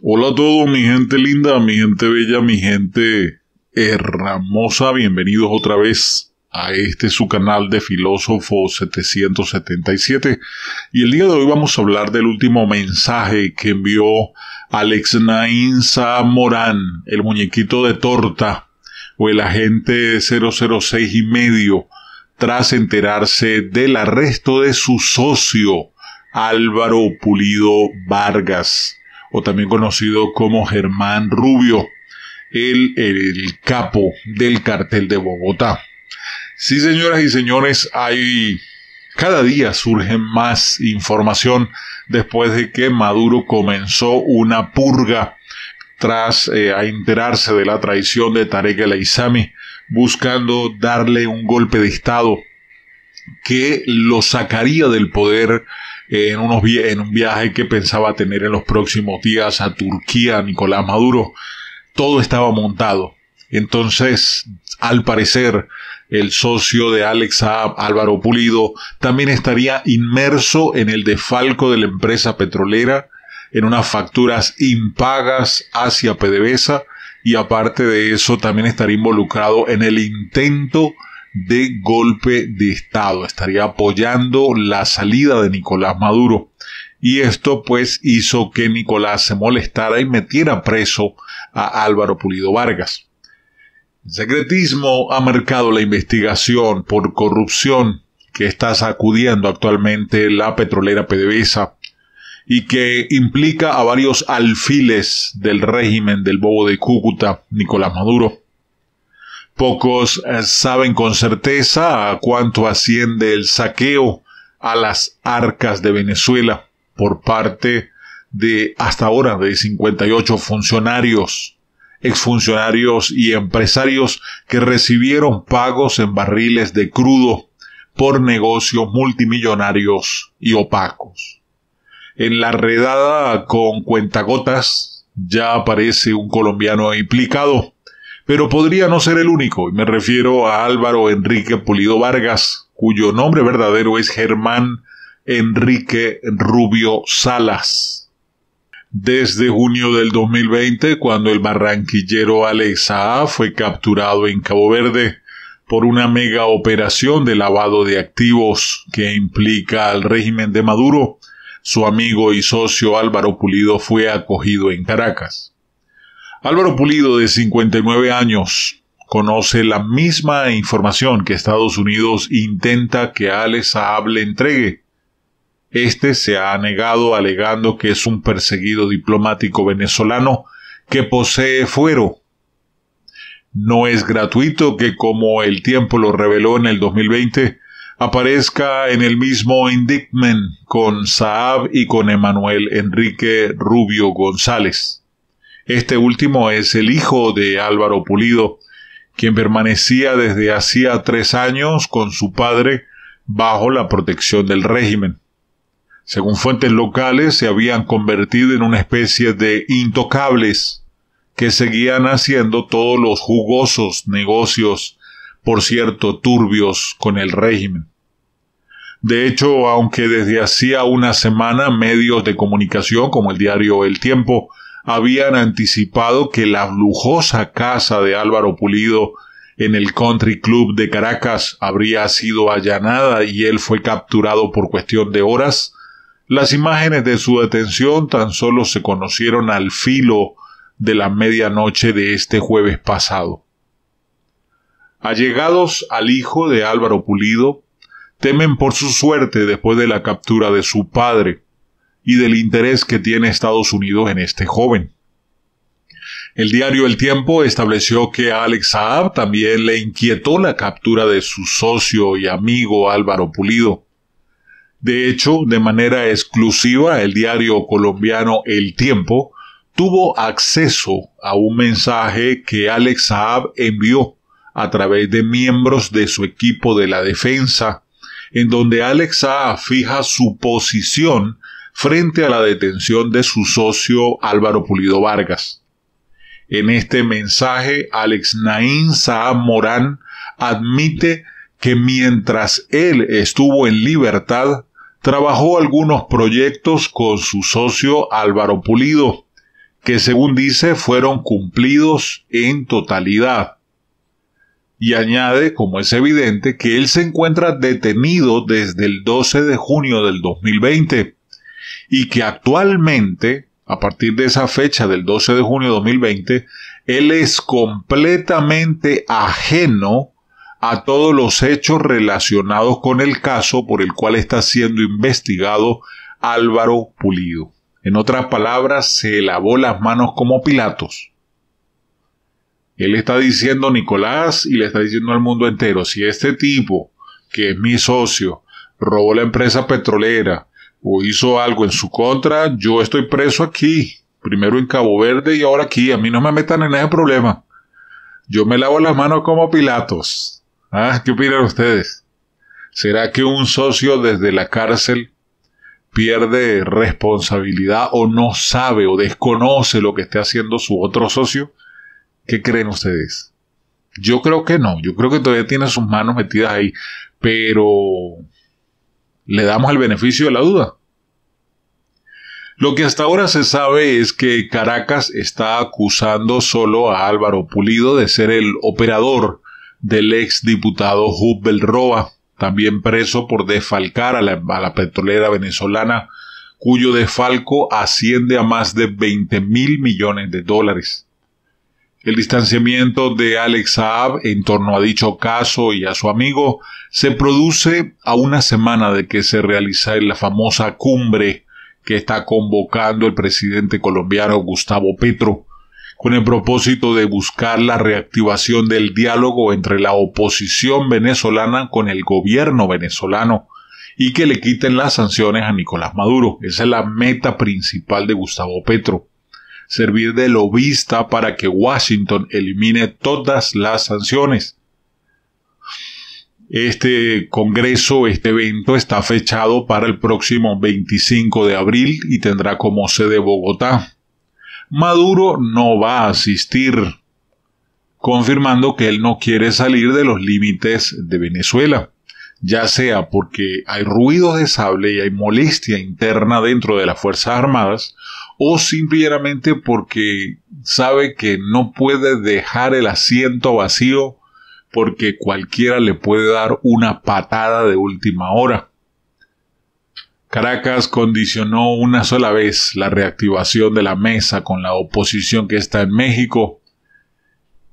Hola a todos, mi gente linda, mi gente bella, mi gente hermosa. Bienvenidos otra vez a este su canal de Filósofo 777. Y el día de hoy vamos a hablar del último mensaje que envió Alex Nainza Morán, el muñequito de torta o el agente 006 y medio, tras enterarse del arresto de su socio Álvaro Pulido Vargas o también conocido como Germán Rubio, el, el capo del cartel de Bogotá. Sí, señoras y señores, hay cada día surge más información después de que Maduro comenzó una purga tras eh, enterarse de la traición de Tarek El Aizami, buscando darle un golpe de Estado que lo sacaría del poder en, unos en un viaje que pensaba tener en los próximos días a Turquía, Nicolás Maduro. Todo estaba montado. Entonces, al parecer, el socio de Alex Álvaro Pulido, también estaría inmerso en el defalco de la empresa petrolera, en unas facturas impagas hacia PDVSA, y aparte de eso, también estaría involucrado en el intento de golpe de Estado. Estaría apoyando la salida de Nicolás Maduro. Y esto pues hizo que Nicolás se molestara y metiera preso a Álvaro Pulido Vargas. El secretismo ha marcado la investigación por corrupción que está sacudiendo actualmente la petrolera PDVSA y que implica a varios alfiles del régimen del bobo de Cúcuta, Nicolás Maduro. Pocos eh, saben con certeza a cuánto asciende el saqueo a las arcas de Venezuela por parte de hasta ahora de 58 funcionarios, exfuncionarios y empresarios que recibieron pagos en barriles de crudo por negocios multimillonarios y opacos. En la redada con cuentagotas ya aparece un colombiano implicado, pero podría no ser el único, y me refiero a Álvaro Enrique Pulido Vargas, cuyo nombre verdadero es Germán Enrique Rubio Salas. Desde junio del 2020, cuando el barranquillero Alex fue capturado en Cabo Verde por una mega operación de lavado de activos que implica al régimen de Maduro, su amigo y socio Álvaro Pulido fue acogido en Caracas. Álvaro Pulido, de 59 años, conoce la misma información que Estados Unidos intenta que Alex Saab le entregue. Este se ha negado alegando que es un perseguido diplomático venezolano que posee fuero. No es gratuito que, como el tiempo lo reveló en el 2020, aparezca en el mismo indictment con Saab y con Emanuel Enrique Rubio González. Este último es el hijo de Álvaro Pulido, quien permanecía desde hacía tres años con su padre bajo la protección del régimen. Según fuentes locales, se habían convertido en una especie de intocables que seguían haciendo todos los jugosos negocios, por cierto, turbios con el régimen. De hecho, aunque desde hacía una semana medios de comunicación como el diario El Tiempo habían anticipado que la lujosa casa de Álvaro Pulido en el Country Club de Caracas habría sido allanada y él fue capturado por cuestión de horas, las imágenes de su detención tan solo se conocieron al filo de la medianoche de este jueves pasado. Allegados al hijo de Álvaro Pulido, temen por su suerte después de la captura de su padre, y del interés que tiene Estados Unidos en este joven. El diario El Tiempo estableció que a Alex Saab también le inquietó la captura de su socio y amigo Álvaro Pulido. De hecho, de manera exclusiva, el diario colombiano El Tiempo tuvo acceso a un mensaje que Alex Saab envió a través de miembros de su equipo de la defensa, en donde Alex Saab fija su posición frente a la detención de su socio Álvaro Pulido Vargas. En este mensaje, Alex Naín Saab Morán admite que mientras él estuvo en libertad, trabajó algunos proyectos con su socio Álvaro Pulido, que según dice fueron cumplidos en totalidad. Y añade, como es evidente, que él se encuentra detenido desde el 12 de junio del 2020 y que actualmente, a partir de esa fecha del 12 de junio de 2020, él es completamente ajeno a todos los hechos relacionados con el caso por el cual está siendo investigado Álvaro Pulido. En otras palabras, se lavó las manos como Pilatos. Él está diciendo Nicolás y le está diciendo al mundo entero, si este tipo, que es mi socio, robó la empresa petrolera, o hizo algo en su contra, yo estoy preso aquí, primero en Cabo Verde y ahora aquí, a mí no me metan en ese problema. Yo me lavo las manos como Pilatos. ¿Ah? ¿Qué opinan ustedes? ¿Será que un socio desde la cárcel pierde responsabilidad o no sabe o desconoce lo que esté haciendo su otro socio? ¿Qué creen ustedes? Yo creo que no, yo creo que todavía tiene sus manos metidas ahí, pero le damos el beneficio de la duda. Lo que hasta ahora se sabe es que Caracas está acusando solo a Álvaro Pulido de ser el operador del ex diputado Roa, también preso por desfalcar a la, petrolera venezolana, cuyo desfalco asciende a más de 20 mil millones de dólares. El distanciamiento de Alex Saab en torno a dicho caso y a su amigo se produce a una semana de que se realiza la famosa cumbre que está convocando el presidente colombiano Gustavo Petro, con el propósito de buscar la reactivación del diálogo entre la oposición venezolana con el gobierno venezolano y que le quiten las sanciones a Nicolás Maduro. Esa es la meta principal de Gustavo Petro servir de lobista para que Washington elimine todas las sanciones. Este congreso, este evento está fechado para el próximo 25 de abril y tendrá como sede Bogotá. Maduro no va a asistir, confirmando que él no quiere salir de los límites de Venezuela, ya sea porque hay ruidos de sable y hay molestia interna dentro de las Fuerzas Armadas, o simplemente porque sabe que no puede dejar el asiento vacío porque cualquiera le puede dar una patada de última hora. Caracas condicionó una sola vez la reactivación de la mesa con la oposición que está en México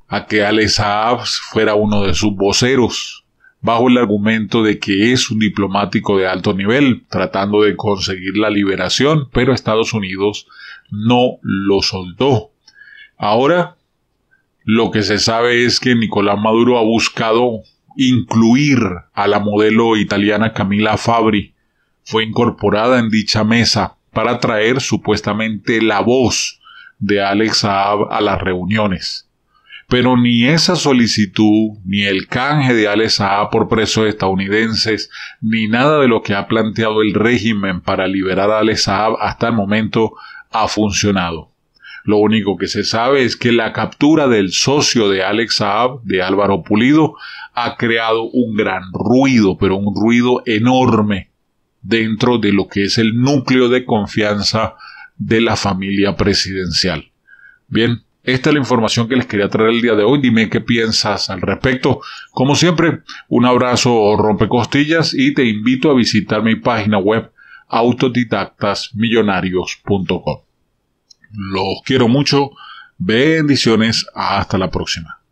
a que Alex Saab fuera uno de sus voceros bajo el argumento de que es un diplomático de alto nivel, tratando de conseguir la liberación, pero Estados Unidos no lo soltó. Ahora, lo que se sabe es que Nicolás Maduro ha buscado incluir a la modelo italiana Camila Fabri. Fue incorporada en dicha mesa para traer supuestamente la voz de Alex Saab a las reuniones. Pero ni esa solicitud, ni el canje de Alex Saab por presos estadounidenses, ni nada de lo que ha planteado el régimen para liberar a Alex Saab hasta el momento ha funcionado. Lo único que se sabe es que la captura del socio de Alex Saab, de Álvaro Pulido, ha creado un gran ruido, pero un ruido enorme dentro de lo que es el núcleo de confianza de la familia presidencial. Bien, esta es la información que les quería traer el día de hoy. Dime qué piensas al respecto. Como siempre, un abrazo rompecostillas y te invito a visitar mi página web autodidactasmillonarios.com. Los quiero mucho. Bendiciones. Hasta la próxima.